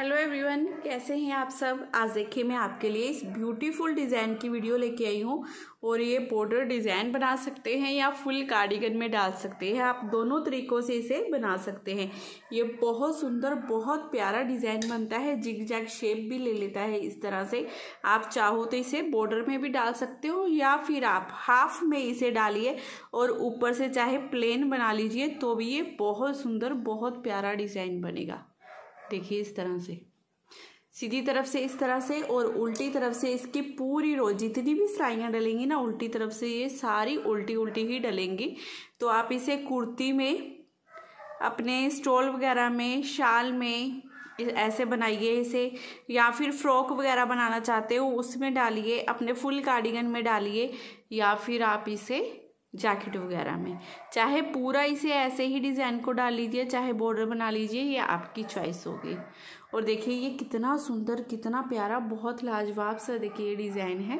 hello everyone कैसे हैं आप सब आज देखिए मैं आपके लिए इस ब्यूटीफुल डिज़ाइन की वीडियो लेके आई हूँ और ये बॉर्डर डिज़ाइन बना सकते हैं या फुल कार्डिगन में डाल सकते हैं आप दोनों तरीक़ों से इसे बना सकते हैं ये बहुत सुंदर बहुत प्यारा डिज़ाइन बनता है जिग जैग शेप भी ले लेता है इस तरह से आप चाहो तो इसे बॉर्डर में भी डाल सकते हो या फिर आप हाफ में इसे डालिए और ऊपर से चाहे प्लेन बना लीजिए तो भी ये बहुत सुंदर बहुत प्यारा डिज़ाइन बनेगा देखिए इस तरह से सीधी तरफ से इस तरह से और उल्टी तरफ से इसकी पूरी रो जितनी भी सिलाइयाँ डलेंगी ना उल्टी तरफ से ये सारी उल्टी उल्टी ही डलेंगी तो आप इसे कुर्ती में अपने स्टॉल वगैरह में शाल में ऐसे बनाइए इसे या फिर फ्रॉक वगैरह बनाना चाहते हो उसमें डालिए अपने फुल कार्डिगन में डालिए या फिर आप इसे जैकेट वगैरह में चाहे पूरा इसे ऐसे ही डिज़ाइन को डाल लीजिए चाहे बॉर्डर बना लीजिए ये आपकी चॉइस होगी और देखिए ये कितना सुंदर कितना प्यारा बहुत लाजवाब सा देखिए ये डिज़ाइन है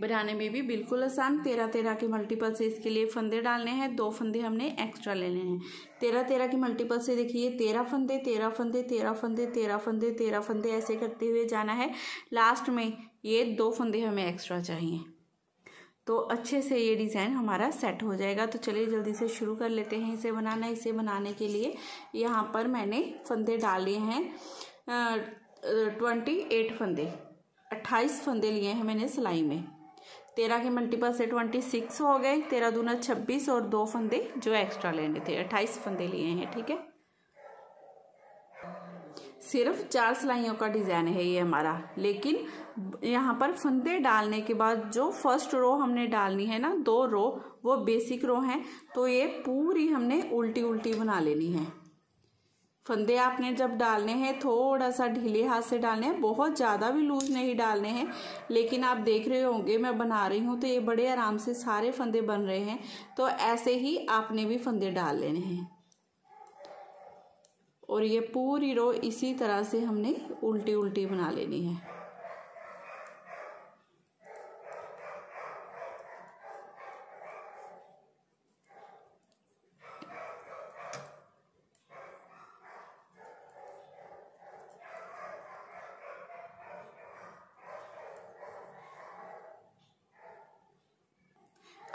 बनाने में भी बिल्कुल आसान तेरह तेरह के मल्टीपल से इसके लिए फंदे डालने हैं दो फंदे हमने एक्स्ट्रा लेने हैं तेरह तेरह के मल्टीपल से देखिए तेरह फंदे तेरह फंदे तेरह फंदे तेरह फंदे तेरह फंदे ऐसे करते हुए जाना है लास्ट में ये दो फंदे हमें एक्स्ट्रा चाहिए तो अच्छे से ये डिज़ाइन हमारा सेट हो जाएगा तो चलिए जल्दी से शुरू कर लेते हैं इसे बनाना इसे बनाने के लिए यहाँ पर मैंने फंदे डाले हैं ट्वेंटी एट फंदे अट्ठाईस फंदे लिए हैं मैंने सिलाई में तेरह के मल्टीपल से ट्वेंटी सिक्स हो गए तेरह दूना छब्बीस और दो फंदे जो एक्स्ट्रा लेने थे अट्ठाईस फंदे लिए हैं ठीक है सिर्फ चार सिलाइयों का डिज़ाइन है ये हमारा लेकिन यहाँ पर फंदे डालने के बाद जो फर्स्ट रो हमने डालनी है ना दो रो वो बेसिक रो हैं तो ये पूरी हमने उल्टी उल्टी बना लेनी है फंदे आपने जब डालने हैं थोड़ा सा ढीले हाथ से डालने हैं बहुत ज़्यादा भी लूज नहीं डालने हैं लेकिन आप देख रहे होंगे मैं बना रही हूँ तो ये बड़े आराम से सारे फंदे बन रहे हैं तो ऐसे ही आपने भी फंदे डाल लेने हैं और ये पूरी रो इसी तरह से हमने उल्टी उल्टी बना लेनी है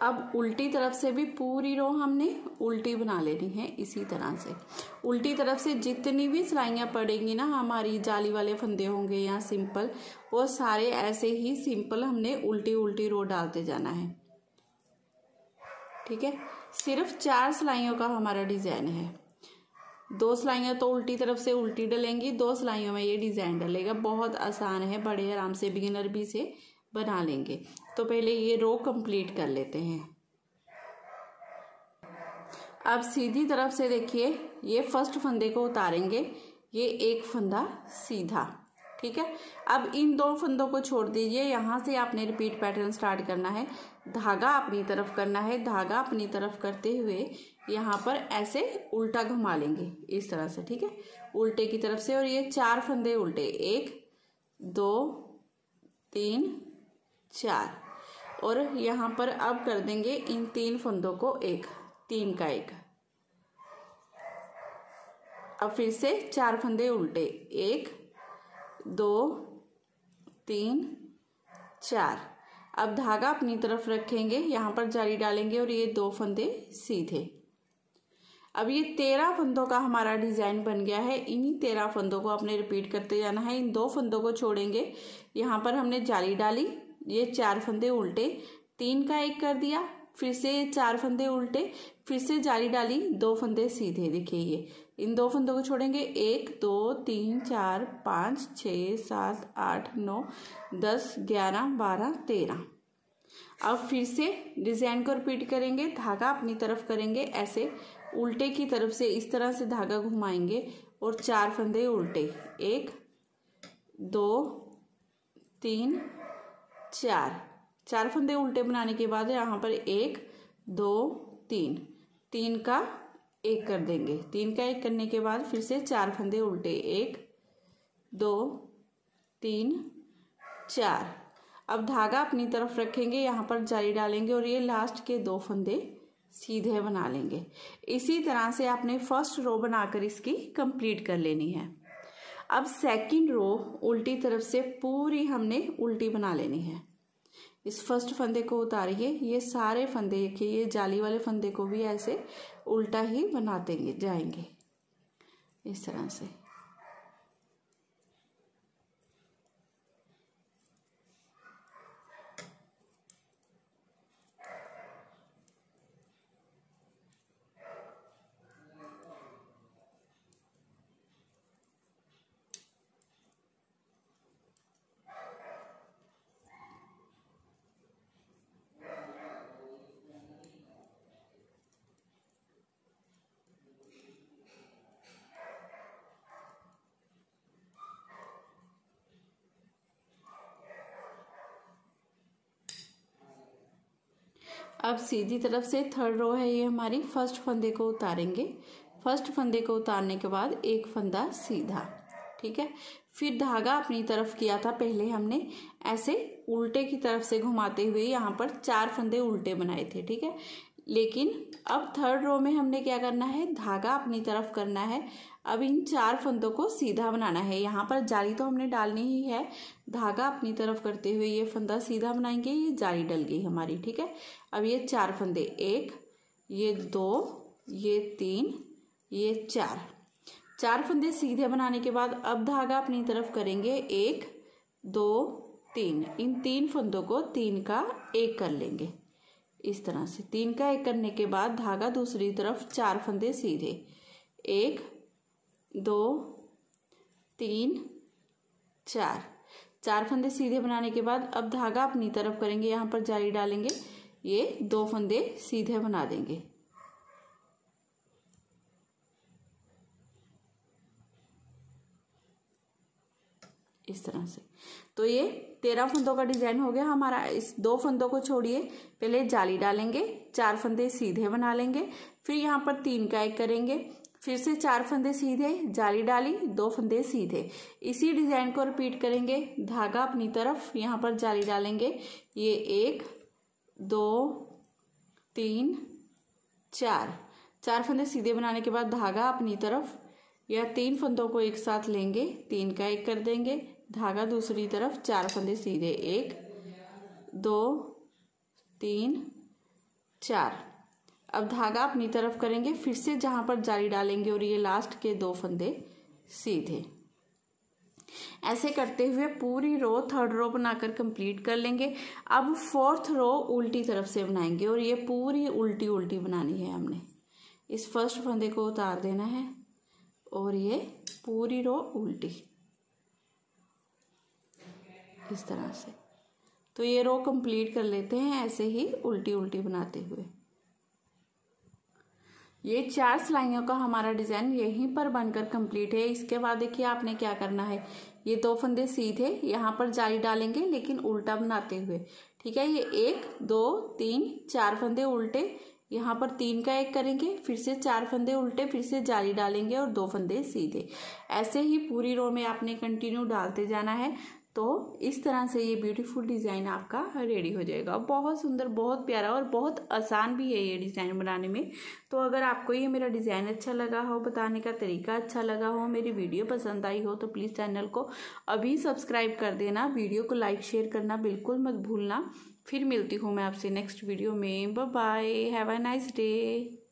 अब उल्टी तरफ से भी पूरी रो हमने उल्टी बना लेनी है इसी तरह से उल्टी तरफ से जितनी भी सिलाइयाँ पड़ेंगी ना हमारी जाली वाले फंदे होंगे या सिंपल वो सारे ऐसे ही सिंपल हमने उल्टी उल्टी रो डालते जाना है ठीक है सिर्फ चार सिलाइयों का हमारा डिज़ाइन है दो सिलाइयाँ तो उल्टी तरफ से उल्टी डलेंगी दो सिलाइयों में ये डिज़ाइन डलेगा बहुत आसान है बड़े आराम से बिगिनर भी से बना लेंगे तो पहले ये रो कंप्लीट कर लेते हैं अब सीधी तरफ से देखिए ये फर्स्ट फंदे को उतारेंगे ये एक फंदा सीधा ठीक है अब इन दो फंदों को छोड़ दीजिए यहाँ से आपने रिपीट पैटर्न स्टार्ट करना है धागा अपनी तरफ करना है धागा अपनी तरफ करते हुए यहाँ पर ऐसे उल्टा घुमा लेंगे इस तरह से ठीक है उल्टे की तरफ से और ये चार फंदे उल्टे एक दो तीन चार और यहाँ पर अब कर देंगे इन तीन फंदों को एक तीन का एक अब फिर से चार फंदे उल्टे एक दो तीन चार अब धागा अपनी तरफ रखेंगे यहाँ पर जाली डालेंगे और ये दो फंदे सीधे अब ये तेरह फंदों का हमारा डिज़ाइन बन गया है इन्हीं तेरह फंदों को आपने रिपीट करते जाना है इन दो फंदों को छोड़ेंगे यहाँ पर हमने जाली डाली ये चार फंदे उल्टे तीन का एक कर दिया फिर से चार फंदे उल्टे फिर से जाली डाली दो फंदे सीधे देखिए ये इन दो फंदों को छोड़ेंगे एक दो तीन चार पाँच छ सात आठ नौ दस ग्यारह बारह तेरह अब फिर से डिज़ाइन को रिपीट करेंगे धागा अपनी तरफ करेंगे ऐसे उल्टे की तरफ से इस तरह से धागा घुमाएंगे और चार फंदे उल्टे एक दो तीन चार चार फंदे उल्टे बनाने के बाद यहाँ पर एक दो तीन तीन का एक कर देंगे तीन का एक करने के बाद फिर से चार फंदे उल्टे एक दो तीन चार अब धागा अपनी तरफ रखेंगे यहाँ पर जाली डालेंगे और ये लास्ट के दो फंदे सीधे बना लेंगे इसी तरह से आपने फर्स्ट रो बनाकर इसकी कंप्लीट कर लेनी है अब सेकंड रो उल्टी तरफ से पूरी हमने उल्टी बना लेनी है इस फर्स्ट फंदे को उतारिए ये सारे फंदे देखिए ये जाली वाले फंदे को भी ऐसे उल्टा ही बनाते जाएंगे इस तरह से अब सीधी तरफ से थर्ड रो है ये हमारी फर्स्ट फंदे को उतारेंगे फर्स्ट फंदे को उतारने के बाद एक फंदा सीधा ठीक है फिर धागा अपनी तरफ किया था पहले हमने ऐसे उल्टे की तरफ से घुमाते हुए यहाँ पर चार फंदे उल्टे बनाए थे ठीक है लेकिन अब थर्ड रो में हमने क्या करना है धागा अपनी तरफ करना है अब इन चार फंदों को सीधा बनाना है यहाँ पर जाली तो हमने डालनी ही है धागा अपनी तरफ करते हुए ये फंदा सीधा बनाएंगे ये जाली डल गई हमारी ठीक है अब ये चार फंदे एक ये दो ये तीन ये चार चार फंदे सीधे बनाने के बाद अब धागा अपनी तरफ करेंगे एक दो तीन इन तीन फंदों को तीन का एक कर लेंगे इस तरह से तीन का एक करने के बाद धागा दूसरी तरफ चार फंदे सीधे एक दो तीन चार चार फंदे सीधे बनाने के बाद अब धागा अपनी तरफ करेंगे यहाँ पर जाली डालेंगे ये दो फंदे सीधे बना देंगे इस तरह से तो ये तेरह फंदों का डिज़ाइन हो गया हमारा इस दो फंदों को छोड़िए पहले जाली डालेंगे चार फंदे सीधे बना लेंगे फिर यहाँ पर तीन का एक करेंगे फिर से चार फंदे सीधे जाली डाली दो फंदे सीधे इसी डिज़ाइन को रिपीट करेंगे धागा अपनी तरफ यहाँ पर जाली डालेंगे ये एक दो तीन चार चार फंदे सीधे बनाने के बाद धागा अपनी तरफ या तीन फंदों को एक साथ लेंगे तीन का एक कर देंगे धागा दूसरी तरफ चार फंदे सीधे एक दो तीन चार अब धागा अपनी तरफ करेंगे फिर से जहाँ पर जाली डालेंगे और ये लास्ट के दो फंदे सीधे ऐसे करते हुए पूरी रो थर्ड रो बनाकर कंप्लीट कर लेंगे अब फोर्थ रो उल्टी तरफ से बनाएंगे और ये पूरी उल्टी उल्टी बनानी है हमने इस फर्स्ट फंदे को उतार देना है और ये पूरी रो उल्टी इस तरह से तो ये रो कंप्लीट कर लेते हैं ऐसे ही उल्टी उल्टी बनाते हुए ये चार सिलाइयों का हमारा डिज़ाइन यहीं पर बनकर कंप्लीट है इसके बाद देखिए आपने क्या करना है ये दो फंदे सीधे यहाँ पर जाली डालेंगे लेकिन उल्टा बनाते हुए ठीक है ये एक दो तीन चार फंदे उल्टे यहाँ पर तीन का एक करेंगे फिर से चार फंदे उल्टे फिर से जाली डालेंगे और दो फंदे सीधे ऐसे ही पूरी रो में आपने कंटिन्यू डालते जाना है तो इस तरह से ये ब्यूटीफुल डिज़ाइन आपका रेडी हो जाएगा बहुत सुंदर बहुत प्यारा और बहुत आसान भी है ये डिज़ाइन बनाने में तो अगर आपको ये मेरा डिज़ाइन अच्छा लगा हो बताने का तरीका अच्छा लगा हो मेरी वीडियो पसंद आई हो तो प्लीज़ चैनल को अभी सब्सक्राइब कर देना वीडियो को लाइक शेयर करना बिल्कुल मत भूलना फिर मिलती हूँ मैं आपसे नेक्स्ट वीडियो में bye have a nice day